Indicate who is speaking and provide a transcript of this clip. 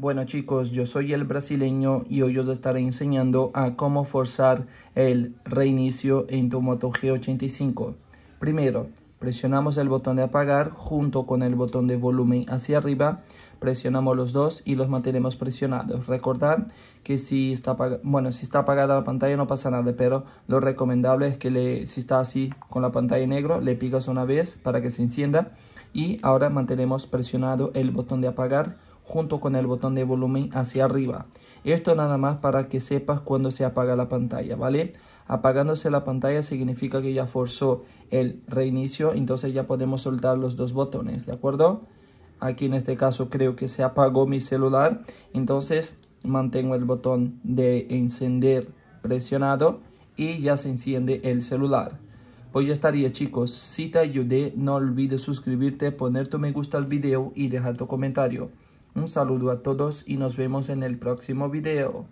Speaker 1: Bueno chicos, yo soy el brasileño y hoy os estaré enseñando a cómo forzar el reinicio en tu Moto G85. Primero, Presionamos el botón de apagar junto con el botón de volumen hacia arriba. Presionamos los dos y los mantenemos presionados. Recordad que si está, bueno, si está apagada la pantalla no pasa nada, pero lo recomendable es que le, si está así con la pantalla en negro, le picas una vez para que se encienda. Y ahora mantenemos presionado el botón de apagar junto con el botón de volumen hacia arriba. Esto nada más para que sepas cuando se apaga la pantalla, ¿vale? Apagándose la pantalla significa que ya forzó el reinicio, entonces ya podemos soltar los dos botones, ¿de acuerdo? Aquí en este caso creo que se apagó mi celular, entonces mantengo el botón de encender presionado y ya se enciende el celular. Pues ya estaría chicos, si te ayudé no olvides suscribirte, poner tu me gusta al video y dejar tu comentario. Un saludo a todos y nos vemos en el próximo video.